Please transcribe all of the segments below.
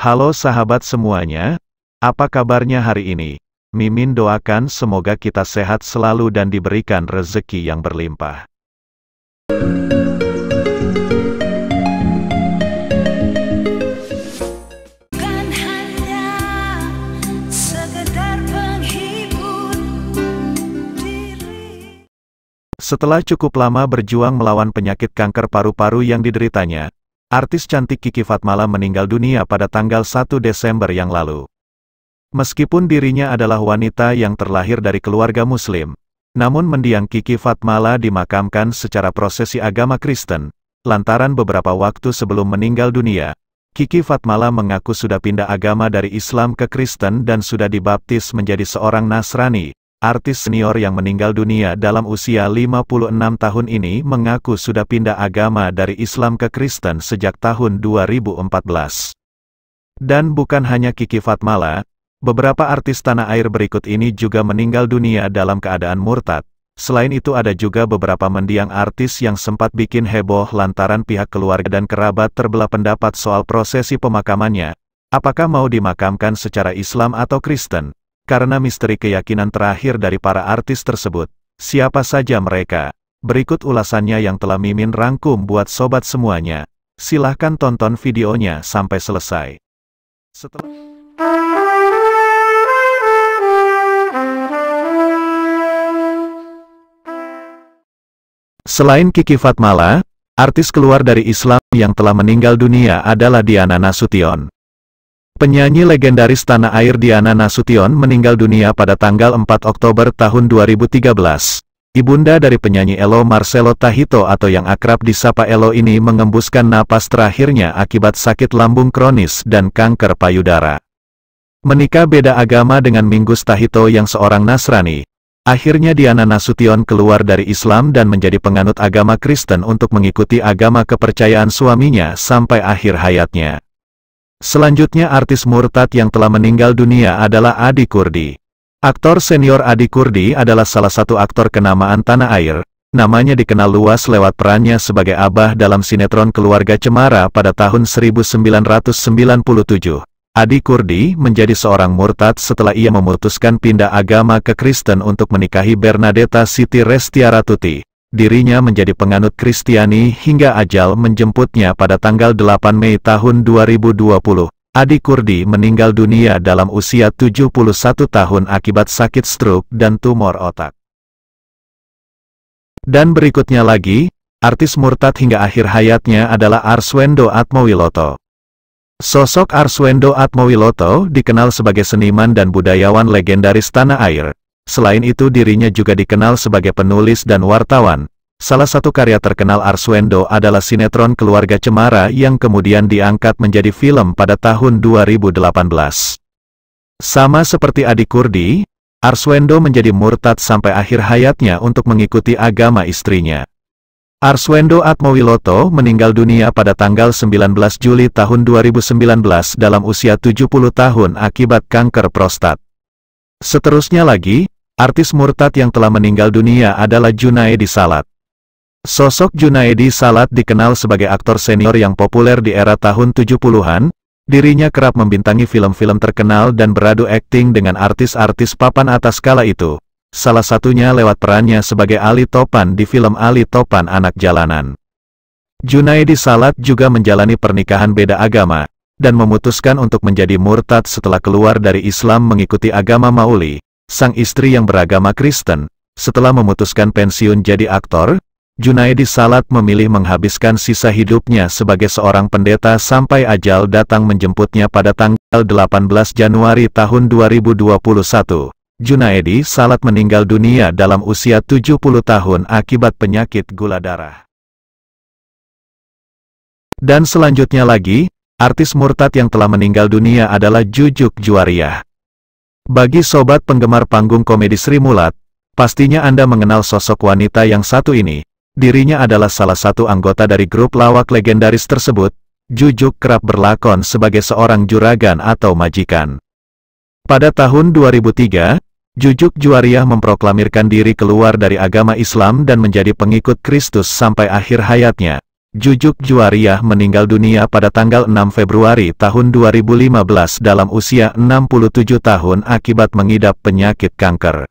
Halo sahabat semuanya, apa kabarnya hari ini? Mimin doakan semoga kita sehat selalu dan diberikan rezeki yang berlimpah. Setelah cukup lama berjuang melawan penyakit kanker paru-paru yang dideritanya, Artis cantik Kiki Fatmala meninggal dunia pada tanggal 1 Desember yang lalu. Meskipun dirinya adalah wanita yang terlahir dari keluarga muslim, namun mendiang Kiki Fatmala dimakamkan secara prosesi agama Kristen, lantaran beberapa waktu sebelum meninggal dunia, Kiki Fatmala mengaku sudah pindah agama dari Islam ke Kristen dan sudah dibaptis menjadi seorang Nasrani, Artis senior yang meninggal dunia dalam usia 56 tahun ini mengaku sudah pindah agama dari Islam ke Kristen sejak tahun 2014. Dan bukan hanya Kiki Fatmala, beberapa artis tanah air berikut ini juga meninggal dunia dalam keadaan murtad. Selain itu ada juga beberapa mendiang artis yang sempat bikin heboh lantaran pihak keluarga dan kerabat terbelah pendapat soal prosesi pemakamannya. Apakah mau dimakamkan secara Islam atau Kristen? karena misteri keyakinan terakhir dari para artis tersebut. Siapa saja mereka? Berikut ulasannya yang telah Mimin rangkum buat sobat semuanya. Silahkan tonton videonya sampai selesai. Setelah... Selain Kiki Fatmala, artis keluar dari Islam yang telah meninggal dunia adalah Diana Nasution. Penyanyi legendaris tanah air Diana Nasution meninggal dunia pada tanggal 4 Oktober tahun 2013. Ibunda dari penyanyi Elo Marcelo Tahito atau yang akrab disapa Elo ini mengembuskan napas terakhirnya akibat sakit lambung kronis dan kanker payudara. Menikah beda agama dengan Minggu Tahito yang seorang Nasrani, Akhirnya Diana Nasution keluar dari Islam dan menjadi penganut agama Kristen untuk mengikuti agama kepercayaan suaminya sampai akhir hayatnya. Selanjutnya artis murtad yang telah meninggal dunia adalah Adi Kurdi. Aktor senior Adi Kurdi adalah salah satu aktor kenamaan tanah air. Namanya dikenal luas lewat perannya sebagai Abah dalam sinetron Keluarga Cemara pada tahun 1997. Adi Kurdi menjadi seorang murtad setelah ia memutuskan pindah agama ke Kristen untuk menikahi Bernadetta Siti Restiaratuti dirinya menjadi penganut Kristiani hingga ajal menjemputnya pada tanggal 8 Mei tahun 2020. Adi Kurdi meninggal dunia dalam usia 71 tahun akibat sakit stroke dan tumor otak. Dan berikutnya lagi, artis murtad hingga akhir hayatnya adalah Arswendo Atmowiloto. Sosok Arswendo Atmowiloto dikenal sebagai seniman dan budayawan legendaris tanah air, Selain itu dirinya juga dikenal sebagai penulis dan wartawan. Salah satu karya terkenal Arswendo adalah sinetron Keluarga Cemara yang kemudian diangkat menjadi film pada tahun 2018. Sama seperti Adi Kurdi, Arswendo menjadi murtad sampai akhir hayatnya untuk mengikuti agama istrinya. Arswendo Atmowiloto meninggal dunia pada tanggal 19 Juli tahun 2019 dalam usia 70 tahun akibat kanker prostat. Seterusnya lagi, artis murtad yang telah meninggal dunia adalah Junaidi Salat. Sosok Junaidi Salat dikenal sebagai aktor senior yang populer di era tahun 70-an, dirinya kerap membintangi film-film terkenal dan beradu akting dengan artis-artis papan atas kala itu, salah satunya lewat perannya sebagai Ali Topan di film Ali Topan Anak Jalanan. Junaidi Salat juga menjalani pernikahan beda agama, dan memutuskan untuk menjadi murtad setelah keluar dari Islam mengikuti agama Mauli, sang istri yang beragama Kristen, setelah memutuskan pensiun jadi aktor, Junaidi Salat memilih menghabiskan sisa hidupnya sebagai seorang pendeta sampai ajal datang menjemputnya pada tanggal 18 Januari tahun 2021. Junaidi Salat meninggal dunia dalam usia 70 tahun akibat penyakit gula darah. Dan selanjutnya lagi, artis murtad yang telah meninggal dunia adalah Jujuk Juariah. Bagi sobat penggemar panggung komedi Sri Mulat, pastinya Anda mengenal sosok wanita yang satu ini. Dirinya adalah salah satu anggota dari grup lawak legendaris tersebut, Jujuk kerap berlakon sebagai seorang juragan atau majikan. Pada tahun 2003, Jujuk Juariah memproklamirkan diri keluar dari agama Islam dan menjadi pengikut Kristus sampai akhir hayatnya. Jujuk Juwariah meninggal dunia pada tanggal 6 Februari tahun 2015 dalam usia 67 tahun akibat mengidap penyakit kanker.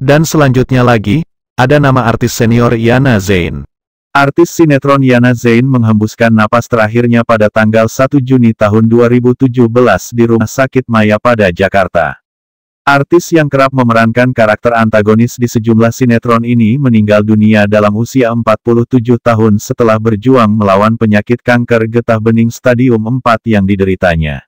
Dan selanjutnya lagi, ada nama artis senior Yana Zain. Artis sinetron Yana Zain menghembuskan napas terakhirnya pada tanggal 1 Juni tahun 2017 di Rumah Sakit Maya pada Jakarta. Artis yang kerap memerankan karakter antagonis di sejumlah sinetron ini meninggal dunia dalam usia 47 tahun setelah berjuang melawan penyakit kanker getah bening stadium 4 yang dideritanya.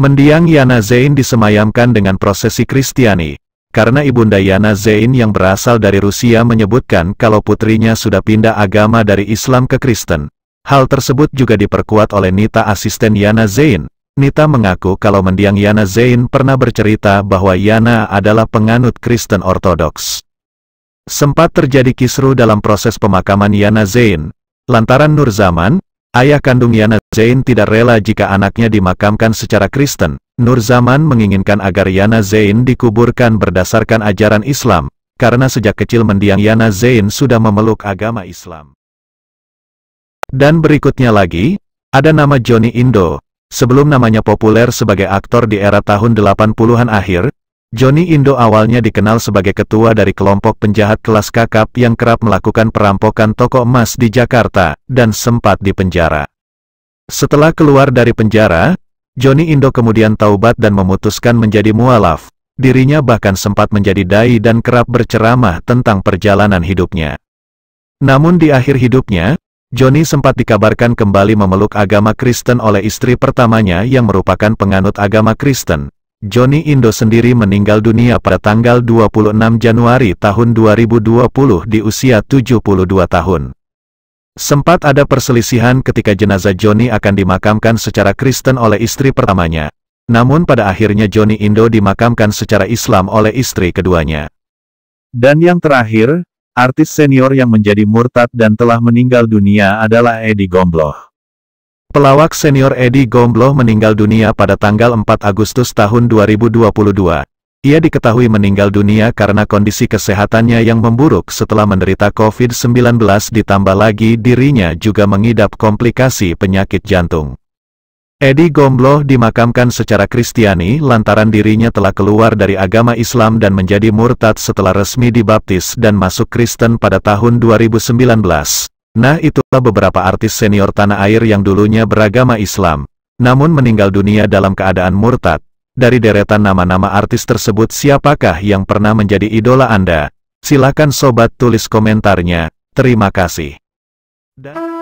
Mendiang Yana Zain disemayamkan dengan prosesi Kristiani, karena ibunda Yana Zain yang berasal dari Rusia menyebutkan kalau putrinya sudah pindah agama dari Islam ke Kristen. Hal tersebut juga diperkuat oleh Nita asisten Yana Zain, Nita mengaku kalau mendiang Yana Zain pernah bercerita bahwa Yana adalah penganut Kristen Ortodoks. Sempat terjadi kisruh dalam proses pemakaman Yana Zain, lantaran Nur Zaman, ayah kandung Yana Zain tidak rela jika anaknya dimakamkan secara Kristen. Nur Zaman menginginkan agar Yana Zain dikuburkan berdasarkan ajaran Islam, karena sejak kecil mendiang Yana Zain sudah memeluk agama Islam. Dan berikutnya lagi, ada nama Johnny Indo, Sebelum namanya populer sebagai aktor di era tahun 80-an akhir, Johnny Indo awalnya dikenal sebagai ketua dari kelompok penjahat kelas kakap yang kerap melakukan perampokan toko emas di Jakarta, dan sempat dipenjara. Setelah keluar dari penjara, Johnny Indo kemudian taubat dan memutuskan menjadi mualaf. Dirinya bahkan sempat menjadi dai dan kerap berceramah tentang perjalanan hidupnya. Namun di akhir hidupnya, Johnny sempat dikabarkan kembali memeluk agama Kristen oleh istri pertamanya yang merupakan penganut agama Kristen. Johnny Indo sendiri meninggal dunia pada tanggal 26 Januari tahun 2020 di usia 72 tahun. Sempat ada perselisihan ketika jenazah Johnny akan dimakamkan secara Kristen oleh istri pertamanya. Namun pada akhirnya Johnny Indo dimakamkan secara Islam oleh istri keduanya. Dan yang terakhir, Artis senior yang menjadi murtad dan telah meninggal dunia adalah Edi Gombloh. Pelawak senior Edi Gombloh meninggal dunia pada tanggal 4 Agustus tahun 2022. Ia diketahui meninggal dunia karena kondisi kesehatannya yang memburuk setelah menderita COVID-19 ditambah lagi dirinya juga mengidap komplikasi penyakit jantung. Edi Gombloh dimakamkan secara Kristiani lantaran dirinya telah keluar dari agama Islam dan menjadi murtad setelah resmi dibaptis dan masuk Kristen pada tahun 2019. Nah itulah beberapa artis senior tanah air yang dulunya beragama Islam, namun meninggal dunia dalam keadaan murtad. Dari deretan nama-nama artis tersebut siapakah yang pernah menjadi idola Anda? Silakan sobat tulis komentarnya. Terima kasih. Dan